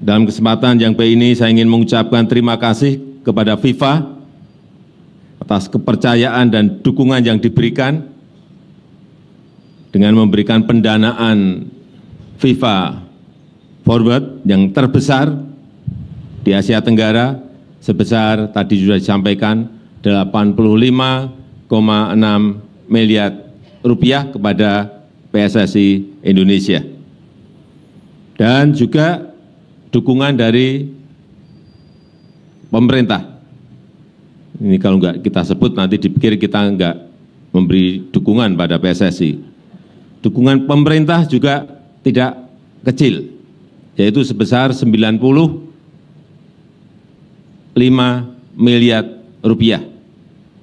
Dalam kesempatan yang baik ini saya ingin mengucapkan terima kasih kepada FIFA atas kepercayaan dan dukungan yang diberikan dengan memberikan pendanaan FIFA Forward yang terbesar di Asia Tenggara sebesar tadi sudah disampaikan 85,6 miliar rupiah kepada PSSI Indonesia. Dan juga dukungan dari pemerintah. Ini kalau enggak kita sebut nanti dipikir kita enggak memberi dukungan pada PSSI. Dukungan pemerintah juga tidak kecil, yaitu sebesar 95 miliar rupiah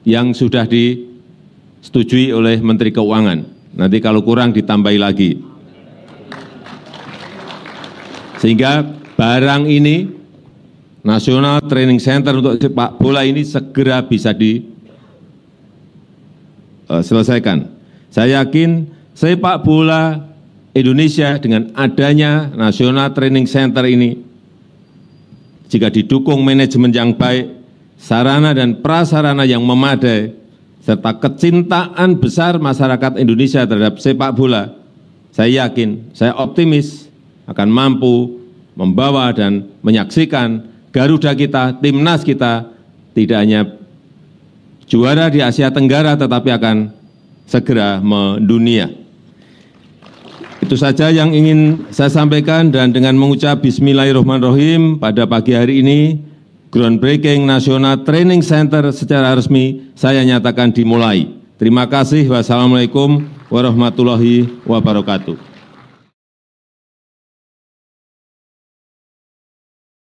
yang sudah disetujui oleh Menteri Keuangan. Nanti kalau kurang ditambahi lagi. Sehingga barang ini, National Training Center untuk sepak bola ini segera bisa diselesaikan. Eh, saya yakin sepak bola Indonesia dengan adanya National Training Center ini, jika didukung manajemen yang baik, sarana dan prasarana yang memadai, serta kecintaan besar masyarakat Indonesia terhadap sepak bola, saya yakin, saya optimis akan mampu membawa dan menyaksikan Garuda kita, timnas kita tidak hanya juara di Asia Tenggara tetapi akan segera mendunia. Itu saja yang ingin saya sampaikan dan dengan mengucap bismillahirrahmanirrahim pada pagi hari ini groundbreaking National Training Center secara resmi saya nyatakan dimulai. Terima kasih. Wassalamualaikum warahmatullahi wabarakatuh.